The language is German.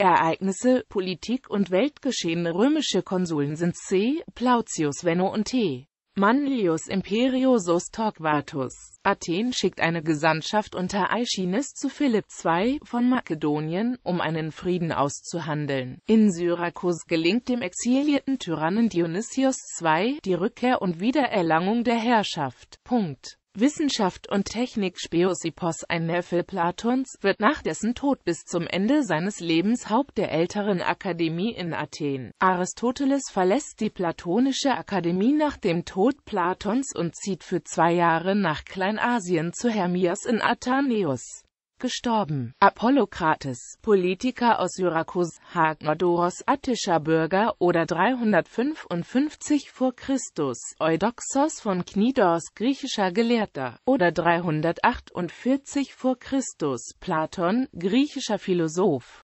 Ereignisse, Politik und Weltgeschehen Römische Konsuln sind C. Plautius Venno und T. Manlius Imperiosus Torquatus. Athen schickt eine Gesandtschaft unter Aeschines zu Philipp II. von Makedonien, um einen Frieden auszuhandeln. In Syrakus gelingt dem exilierten Tyrannen Dionysius II. die Rückkehr und Wiedererlangung der Herrschaft. Punkt. Wissenschaft und Technik Speosipos, ein Neffe Platons, wird nach dessen Tod bis zum Ende seines Lebens Haupt der älteren Akademie in Athen. Aristoteles verlässt die platonische Akademie nach dem Tod Platons und zieht für zwei Jahre nach Kleinasien zu Hermias in Athaneios gestorben. Apollokrates, Politiker aus Syrakus, Hagnodoros attischer Bürger oder 355 vor Christus, Eudoxos von Knidos griechischer Gelehrter oder 348 vor Christus, Platon griechischer Philosoph